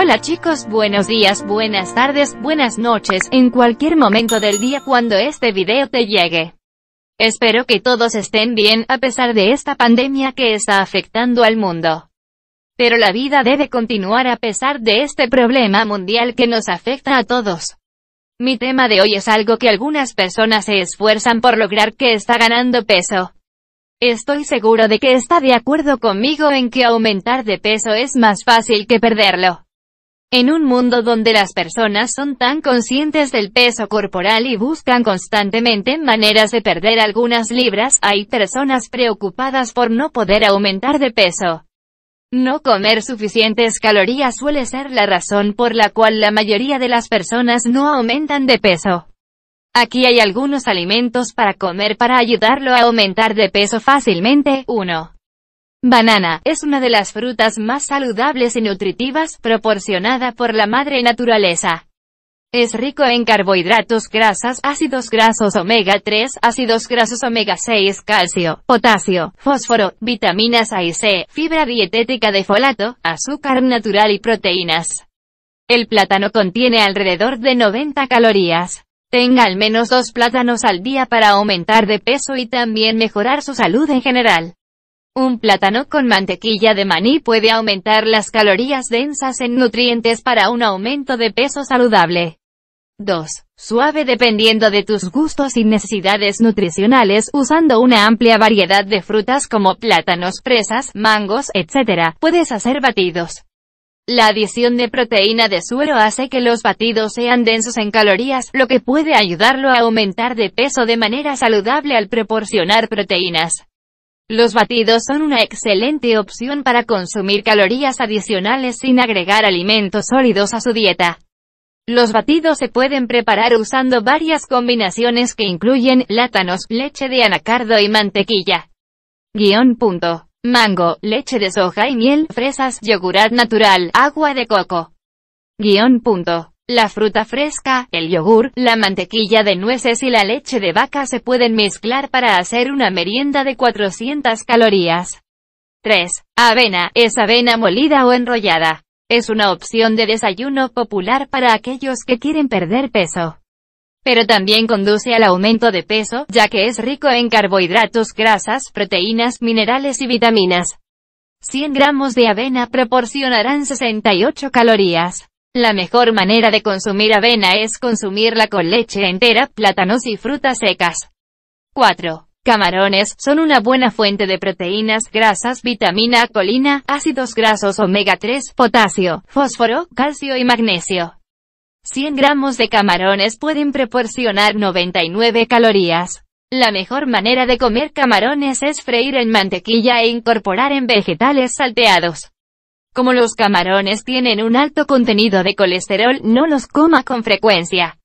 Hola chicos, buenos días, buenas tardes, buenas noches, en cualquier momento del día cuando este video te llegue. Espero que todos estén bien, a pesar de esta pandemia que está afectando al mundo. Pero la vida debe continuar a pesar de este problema mundial que nos afecta a todos. Mi tema de hoy es algo que algunas personas se esfuerzan por lograr que está ganando peso. Estoy seguro de que está de acuerdo conmigo en que aumentar de peso es más fácil que perderlo. En un mundo donde las personas son tan conscientes del peso corporal y buscan constantemente maneras de perder algunas libras, hay personas preocupadas por no poder aumentar de peso. No comer suficientes calorías suele ser la razón por la cual la mayoría de las personas no aumentan de peso. Aquí hay algunos alimentos para comer para ayudarlo a aumentar de peso fácilmente. 1. Banana, es una de las frutas más saludables y nutritivas proporcionada por la madre naturaleza. Es rico en carbohidratos grasas, ácidos grasos omega 3, ácidos grasos omega 6, calcio, potasio, fósforo, vitaminas A y C, fibra dietética de folato, azúcar natural y proteínas. El plátano contiene alrededor de 90 calorías. Tenga al menos dos plátanos al día para aumentar de peso y también mejorar su salud en general. Un plátano con mantequilla de maní puede aumentar las calorías densas en nutrientes para un aumento de peso saludable. 2. Suave dependiendo de tus gustos y necesidades nutricionales usando una amplia variedad de frutas como plátanos, fresas, mangos, etc. Puedes hacer batidos. La adición de proteína de suero hace que los batidos sean densos en calorías, lo que puede ayudarlo a aumentar de peso de manera saludable al proporcionar proteínas. Los batidos son una excelente opción para consumir calorías adicionales sin agregar alimentos sólidos a su dieta. Los batidos se pueden preparar usando varias combinaciones que incluyen látanos, leche de anacardo y mantequilla. Guión punto. Mango, leche de soja y miel, fresas, yogurat natural, agua de coco. Guión punto. La fruta fresca, el yogur, la mantequilla de nueces y la leche de vaca se pueden mezclar para hacer una merienda de 400 calorías. 3. Avena, es avena molida o enrollada. Es una opción de desayuno popular para aquellos que quieren perder peso. Pero también conduce al aumento de peso, ya que es rico en carbohidratos, grasas, proteínas, minerales y vitaminas. 100 gramos de avena proporcionarán 68 calorías. La mejor manera de consumir avena es consumirla con leche entera, plátanos y frutas secas. 4. Camarones son una buena fuente de proteínas, grasas, vitamina colina, ácidos grasos omega 3, potasio, fósforo, calcio y magnesio. 100 gramos de camarones pueden proporcionar 99 calorías. La mejor manera de comer camarones es freír en mantequilla e incorporar en vegetales salteados. Como los camarones tienen un alto contenido de colesterol, no los coma con frecuencia.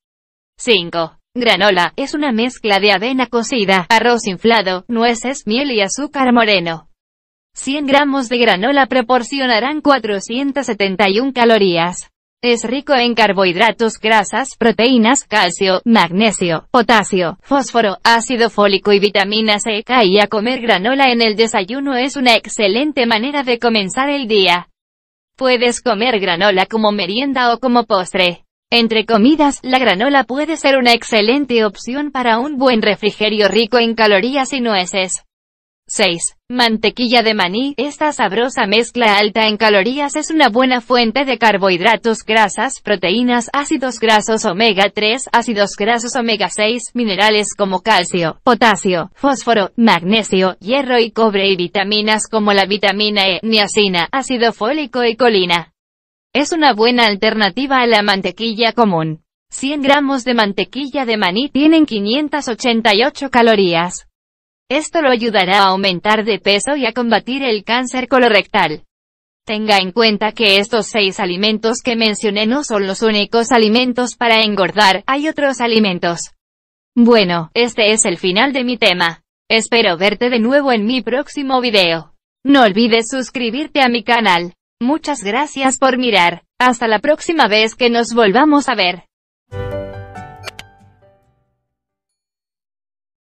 5. Granola, es una mezcla de avena cocida, arroz inflado, nueces, miel y azúcar moreno. 100 gramos de granola proporcionarán 471 calorías. Es rico en carbohidratos, grasas, proteínas, calcio, magnesio, potasio, fósforo, ácido fólico y vitamina C. Y a comer granola en el desayuno es una excelente manera de comenzar el día. Puedes comer granola como merienda o como postre. Entre comidas, la granola puede ser una excelente opción para un buen refrigerio rico en calorías y nueces. 6. Mantequilla de maní. Esta sabrosa mezcla alta en calorías es una buena fuente de carbohidratos, grasas, proteínas, ácidos grasos omega 3, ácidos grasos omega 6, minerales como calcio, potasio, fósforo, magnesio, hierro y cobre y vitaminas como la vitamina E, niacina, ácido fólico y colina. Es una buena alternativa a la mantequilla común. 100 gramos de mantequilla de maní tienen 588 calorías. Esto lo ayudará a aumentar de peso y a combatir el cáncer colorectal. Tenga en cuenta que estos seis alimentos que mencioné no son los únicos alimentos para engordar, hay otros alimentos. Bueno, este es el final de mi tema. Espero verte de nuevo en mi próximo video. No olvides suscribirte a mi canal. Muchas gracias por mirar. Hasta la próxima vez que nos volvamos a ver.